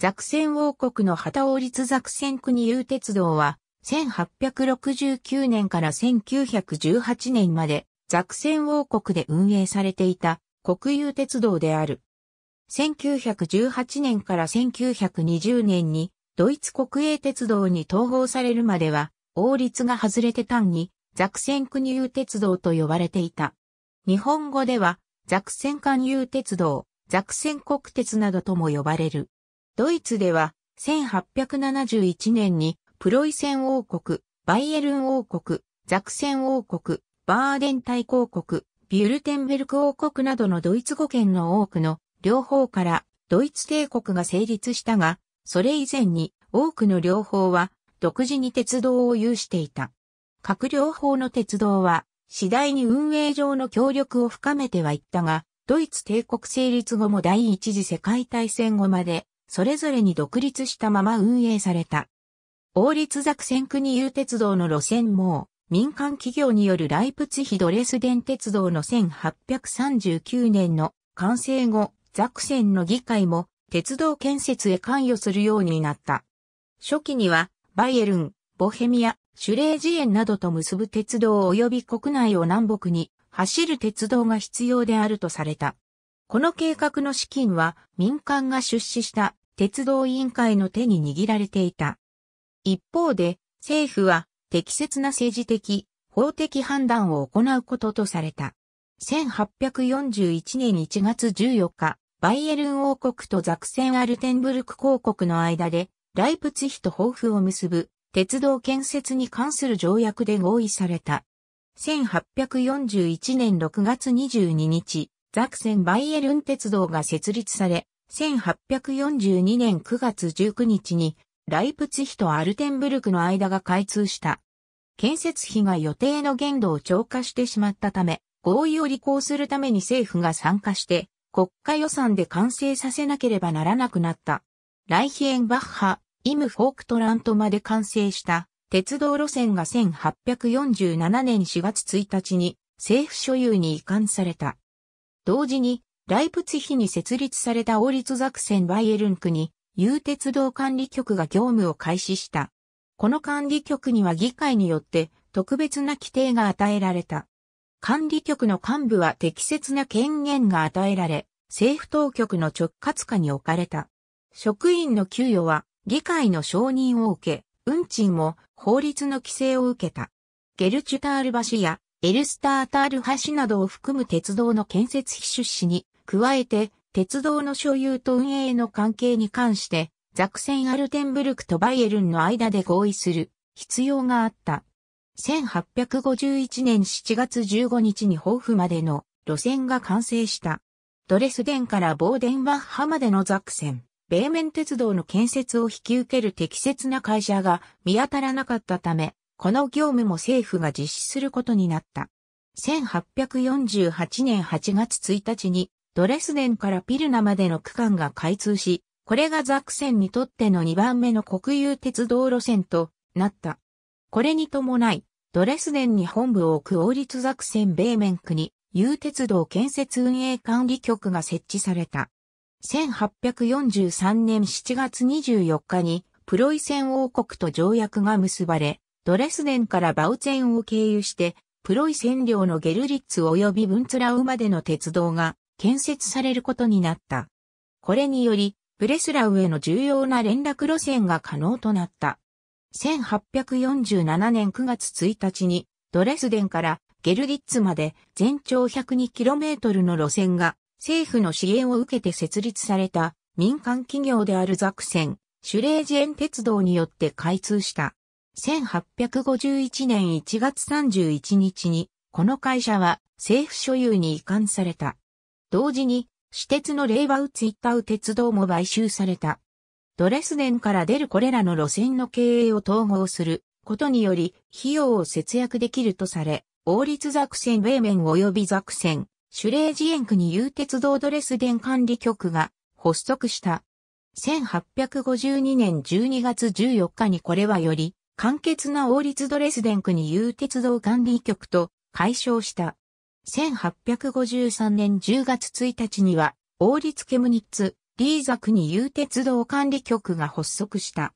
ザクセン王国の旗王立ザクセン国有鉄道は、1869年から1918年まで、ザクセン王国で運営されていた国有鉄道である。1918年から1920年に、ドイツ国営鉄道に統合されるまでは、王立が外れて単に、ザクセン国有鉄道と呼ばれていた。日本語では、ザクセン間有鉄道、ザクセン国鉄などとも呼ばれる。ドイツでは、1871年に、プロイセン王国、バイエルン王国、ザクセン王国、バーデン大公国、ビュルテンベルク王国などのドイツ語圏の多くの両方からドイツ帝国が成立したが、それ以前に多くの両方は独自に鉄道を有していた。各両方の鉄道は次第に運営上の協力を深めてはいったが、ドイツ帝国成立後も第一次世界大戦後までそれぞれに独立したまま運営された。王立ザクセン国有鉄道の路線網、民間企業によるライプツヒドレスデン鉄道の1839年の完成後、ザクセンの議会も鉄道建設へ関与するようになった。初期には、バイエルン、ボヘミア、シュレージエンなどと結ぶ鉄道及び国内を南北に走る鉄道が必要であるとされた。この計画の資金は民間が出資した鉄道委員会の手に握られていた。一方で、政府は適切な政治的、法的判断を行うこととされた。1841年1月14日、バイエルン王国とザクセンアルテンブルク公国の間で、ライプツヒと抱負を結ぶ、鉄道建設に関する条約で合意された。1841年6月22日、ザクセンバイエルン鉄道が設立され、1842年9月19日に、ライプツヒとアルテンブルクの間が開通した。建設費が予定の限度を超過してしまったため、合意を履行するために政府が参加して、国家予算で完成させなければならなくなった。ライヒエンバッハ、イム・フォークトラントまで完成した鉄道路線が1847年4月1日に政府所有に移管された。同時にライプツヒに設立された王立ザクセンバイエルンクに、有鉄道管理局が業務を開始した。この管理局には議会によって特別な規定が与えられた。管理局の幹部は適切な権限が与えられ、政府当局の直轄下に置かれた。職員の給与は議会の承認を受け、運賃も法律の規制を受けた。ゲルチュタール橋やエルスタータール橋などを含む鉄道の建設費出資に加えて、鉄道の所有と運営の関係に関して、ザクセン・アルテンブルクとバイエルンの間で合意する必要があった。1851年7月15日に抱負までの路線が完成した。ドレスデンからボーデンバッハまでのザクセン、米面鉄道の建設を引き受ける適切な会社が見当たらなかったため、この業務も政府が実施することになった。1848年8月1日にドレスデンからピルナまでの区間が開通し、これがザクセンにとっての2番目の国有鉄道路線となった。これに伴い、ドレスデンに本部を置く王立ザクセン米面区に、有鉄道建設運営管理局が設置された。1843年7月24日に、プロイセン王国と条約が結ばれ、ドレスデンからバウツェンを経由して、プロイセン領のゲルリッツ及びブンツラウまでの鉄道が建設されることになった。これにより、ブレスラウへの重要な連絡路線が可能となった。1847年9月1日に、ドレスデンからゲルディッツまで全長 102km の路線が政府の支援を受けて設立された民間企業であるザクセン、シュレージエン鉄道によって開通した。1851年1月31日に、この会社は政府所有に移管された。同時に、私鉄の令和ウツイッタウ鉄道も買収された。ドレスデンから出るこれらの路線の経営を統合することにより、費用を節約できるとされ、王立ザクセンウェーメン及びザクセン、シュレージエンクに有鉄道ドレスデン管理局が発足した。1852年12月14日にこれはより、簡潔な王立ドレスデン区に有鉄道管理局と解消した。1853年10月1日には、王立ケムニッツ、リーザ国有鉄道管理局が発足した。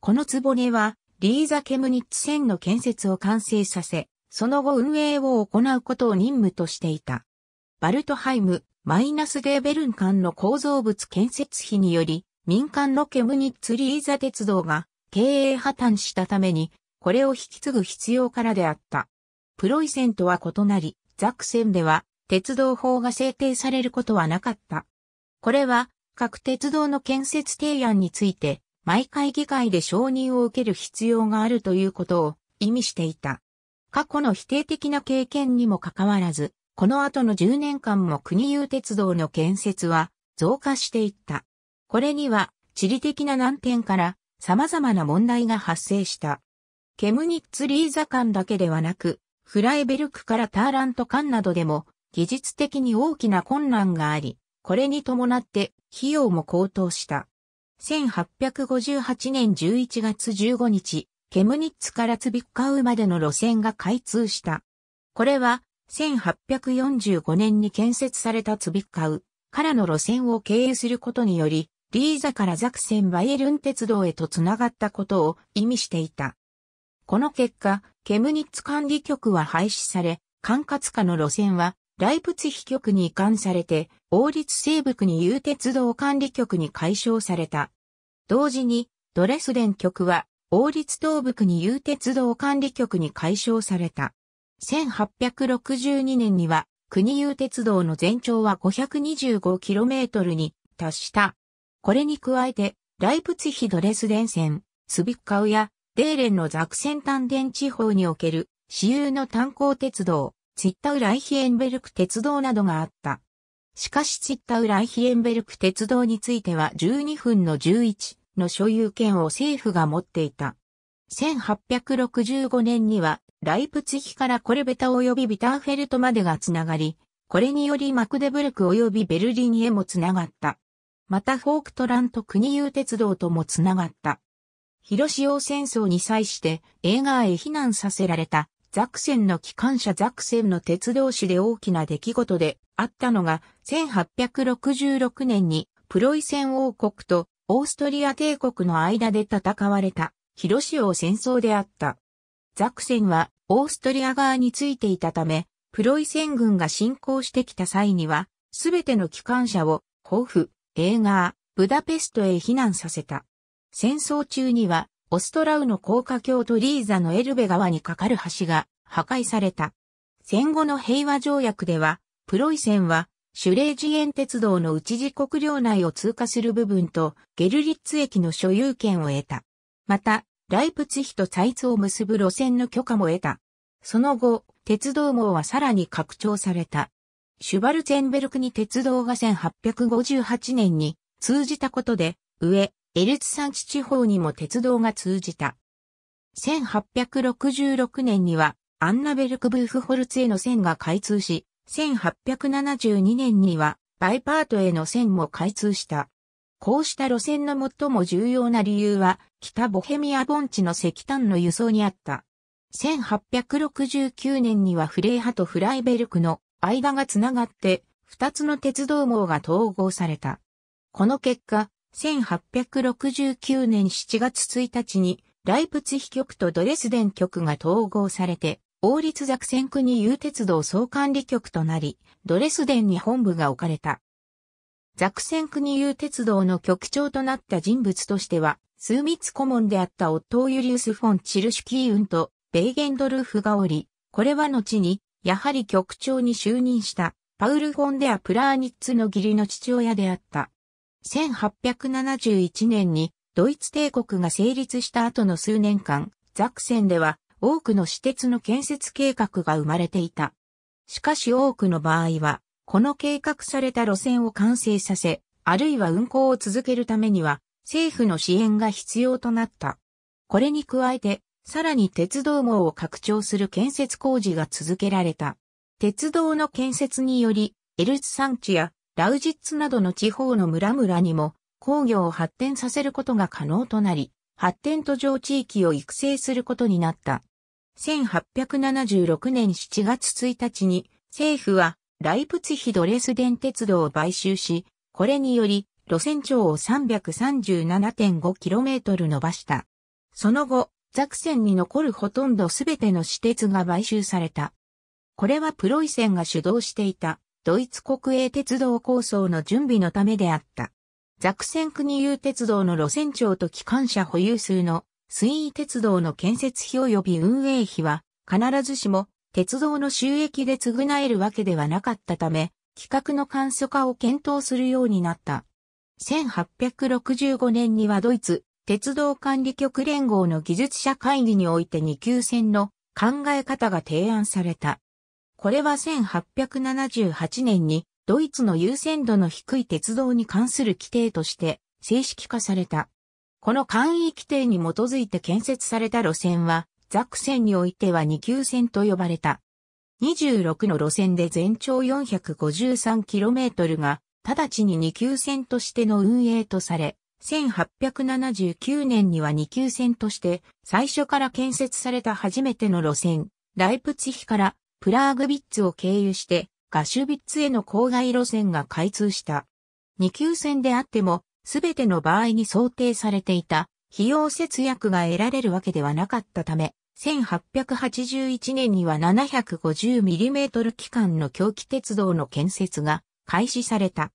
このつぼねは、リーザ・ケムニッツ線の建設を完成させ、その後運営を行うことを任務としていた。バルトハイム、マイナスデーベルン間の構造物建設費により、民間のケムニッツ・リーザ鉄道が経営破綻したために、これを引き継ぐ必要からであった。プロイセンとは異なり、ザクセンでは鉄道法が制定されることはなかった。これは各鉄道の建設提案について毎回議会で承認を受ける必要があるということを意味していた。過去の否定的な経験にもかかわらず、この後の10年間も国有鉄道の建設は増加していった。これには地理的な難点から様々な問題が発生した。ケムニッツリーザ間だけではなく、フライベルクからターラント間などでも技術的に大きな困難があり、これに伴って費用も高騰した。1858年11月15日、ケムニッツからツビッカウまでの路線が開通した。これは1845年に建設されたツビッカウからの路線を経由することにより、リーザからザクセンバイエルン鉄道へとつながったことを意味していた。この結果、ケムニッツ管理局は廃止され、管轄下の路線は、ライプツヒ局に移管されて、王立西部区に有鉄道管理局に解消された。同時に、ドレスデン局は、王立東部区に有鉄道管理局に解消された。1862年には、国有鉄道の全長は 525km に達した。これに加えて、ライプツヒドレスデン線、スビッカウやデーレンのザクセンタン地方における、私有の炭鉱鉄道、ツィッタウライヒエンベルク鉄道などがあった。しかしツィッタウライヒエンベルク鉄道については12分の11の所有権を政府が持っていた。1865年にはライプツヒからコルベタ及びビターフェルトまでがつながり、これによりマクデブルク及びベルリンへもつながった。またフォークトラント国有鉄道ともつながった。広潮戦争に際して映画へ避難させられたザクセンの機関車ザクセンの鉄道士で大きな出来事であったのが1866年にプロイセン王国とオーストリア帝国の間で戦われた広潮戦争であった。ザクセンはオーストリア側についていたため、プロイセン軍が侵攻してきた際には、すべての機関車を、甲府、映画、ブダペストへ避難させた。戦争中には、オストラウの高架橋とリーザのエルベ川に架かる橋が破壊された。戦後の平和条約では、プロイセンは、シュレージエン鉄道の内時国領内を通過する部分とゲルリッツ駅の所有権を得た。また、ライプツヒとツァイツを結ぶ路線の許可も得た。その後、鉄道網はさらに拡張された。シュバルツェンベルクに鉄道が1858年に通じたことで、上、エルツ山地地方にも鉄道が通じた。1866年には、アンナベルクブーフホルツへの線が開通し、1872年には、バイパートへの線も開通した。こうした路線の最も重要な理由は、北ボヘミア盆地の石炭の輸送にあった。1869年にはフレーハとフライベルクの間がつながって、二つの鉄道網が統合された。この結果、1869年7月1日に、ライプツヒ局とドレスデン局が統合されて、王立ザクセン国有鉄道総管理局となり、ドレスデンに本部が置かれた。ザクセン国有鉄道の局長となった人物としては、数密顧問であったオットー・ユリウス・フォン・チルシュキーウンとベイゲンドルーフがおり、これは後に、やはり局長に就任した、パウル・フォン・デア・プラーニッツの義理の父親であった。1871年にドイツ帝国が成立した後の数年間、ザクセンでは多くの私鉄の建設計画が生まれていた。しかし多くの場合は、この計画された路線を完成させ、あるいは運行を続けるためには、政府の支援が必要となった。これに加えて、さらに鉄道網を拡張する建設工事が続けられた。鉄道の建設により、エルツ山地やラウジッツなどの地方の村々にも工業を発展させることが可能となり、発展途上地域を育成することになった。1876年7月1日に政府はライプツヒドレスデン鉄道を買収し、これにより路線長を 337.5km 伸ばした。その後、ザクセンに残るほとんどすべての私鉄が買収された。これはプロイセンが主導していたドイツ国営鉄道構想の準備のためであった。ザクセン国有鉄道の路線長と機関車保有数の水位鉄道の建設費及び運営費は必ずしも鉄道の収益で償えるわけではなかったため、企画の簡素化を検討するようになった。1865年にはドイツ鉄道管理局連合の技術者会議において二級線の考え方が提案された。これは1878年にドイツの優先度の低い鉄道に関する規定として正式化された。この簡易規定に基づいて建設された路線は、ザクセンにおいては二級線と呼ばれた。26の路線で全長 453km が、直ちに二級線としての運営とされ、1879年には二級線として、最初から建設された初めての路線、ライプツヒからプラーグビッツを経由して、ガシュビッツへの郊外路線が開通した。二級線であっても、すべての場合に想定されていた、費用節約が得られるわけではなかったため、1881年には 750mm 機関の狂気鉄道の建設が開始された。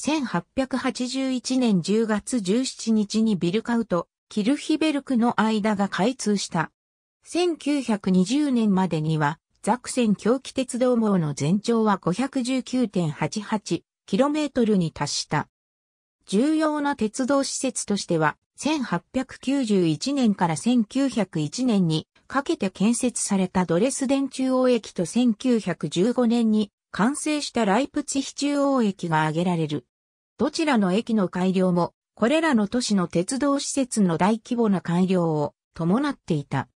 1881年10月17日にビルカウとキルヒベルクの間が開通した。1920年までにはザクセン狂気鉄道網の全長は 519.88km に達した。重要な鉄道施設としては、1891年から1901年にかけて建設されたドレスデン中央駅と1915年に完成したライプツヒ中央駅が挙げられる。どちらの駅の改良も、これらの都市の鉄道施設の大規模な改良を伴っていた。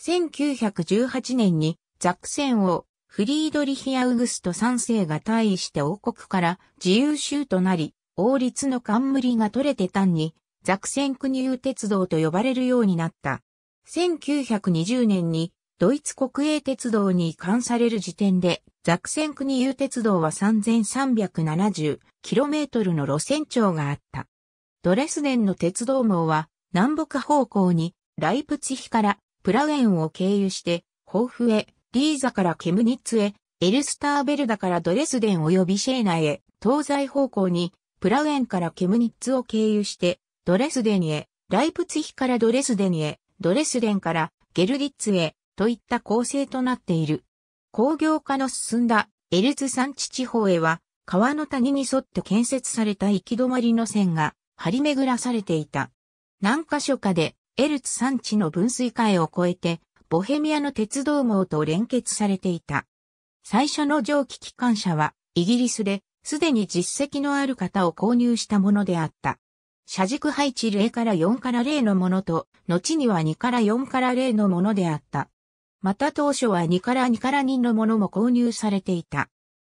1918年にザクセン王、フリードリヒ・アウグスト3世が退位して王国から自由州となり、王立の冠が取れて単に、ザクセン国有鉄道と呼ばれるようになった。1920年に、ドイツ国営鉄道に移管される時点で、ザクセン国有鉄道は 3370km の路線長があった。ドレスデンの鉄道網は、南北方向に、ライプツヒからプラウェンを経由して、豊富へ、リーザからケムニッツへ、エルスターベルダからドレスデン及びシェーナへ、東西方向に、プラウエンからケムニッツを経由して、ドレスデンへ、ライプツヒからドレスデンへ、ドレスデンからゲルリッツへ、といった構成となっている。工業化の進んだエルズ山地地方へは、川の谷に沿って建設された行き止まりの線が張り巡らされていた。何箇所かでエルツ山地の分水界を越えてボヘミアの鉄道網と連結されていた。最初の蒸気機関車は、イギリスで、すでに実績のある方を購入したものであった。車軸配置0から4から0のものと、後には2から4から0のものであった。また当初は2から2から2のものも購入されていた。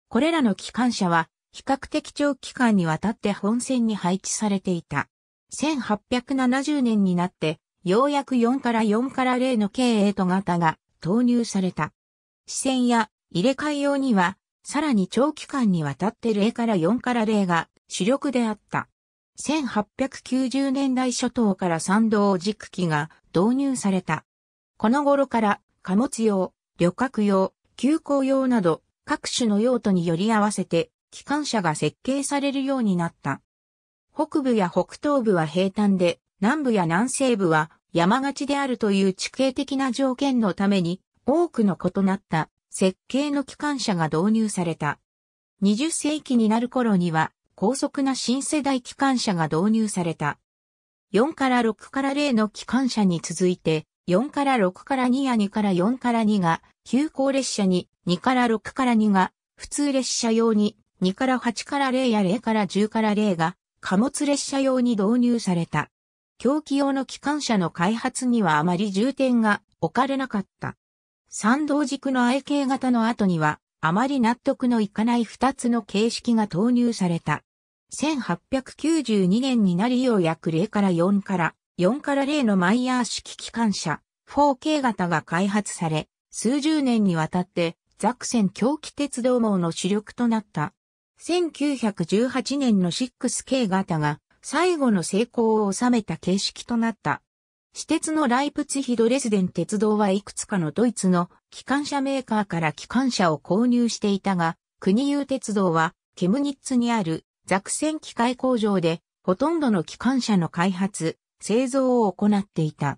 これらの機関車は、比較的長期間にわたって本線に配置されていた。1870年になって、ようやく4から4から0の計8型が投入された。視線や入れ替え用には、さらに長期間にわたって0から4から0が主力であった。1890年代初頭から参道軸機が導入された。この頃から貨物用、旅客用、急行用など各種の用途により合わせて機関車が設計されるようになった。北部や北東部は平坦で南部や南西部は山勝ちであるという地形的な条件のために多くの異なった設計の機関車が導入された。20世紀になる頃には高速な新世代機関車が導入された。4から6から0の機関車に続いて、4から6から2や2から4から2が、急行列車に、2から6から2が、普通列車用に、2から8から0や0から10から0が、貨物列車用に導入された。狂気用の機関車の開発にはあまり重点が置かれなかった。三道軸の I k 型の後には、あまり納得のいかない二つの形式が投入された。1892年になりようやく0から4から、4から0のマイヤー式機関車、4 k 型が開発され、数十年にわたって、ザクセン狂気鉄道網の主力となった。1918年の 6K 型が最後の成功を収めた形式となった。私鉄のライプツヒドレスデン鉄道はいくつかのドイツの機関車メーカーから機関車を購入していたが、国有鉄道はケムニッツにあるザクセン機械工場でほとんどの機関車の開発、製造を行っていた。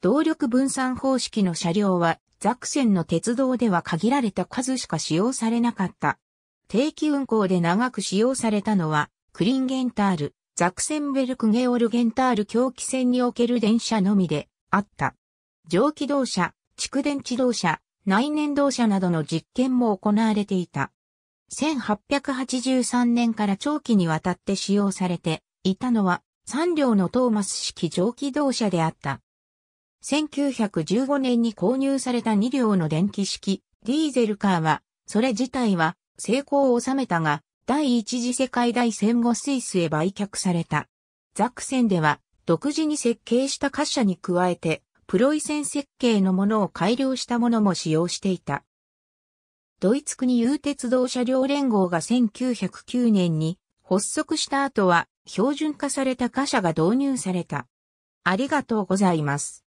動力分散方式の車両はザクセンの鉄道では限られた数しか使用されなかった。定期運行で長く使用されたのはクリンゲンタール、ザクセンベルク・ゲオルゲンタール狂気船における電車のみであった。蒸気動車、蓄電池動車、内燃動車などの実験も行われていた。1883年から長期にわたって使用されていたのは3両のトーマス式蒸気動車であった。1915年に購入された2両の電気式ディーゼルカーは、それ自体は成功を収めたが、第一次世界大戦後スイスへ売却された。ザクセンでは、独自に設計した貨車に加えて、プロイセン設計のものを改良したものも使用していた。ドイツ国有鉄道車両連合が1909年に発足した後は標準化された貨車が導入された。ありがとうございます。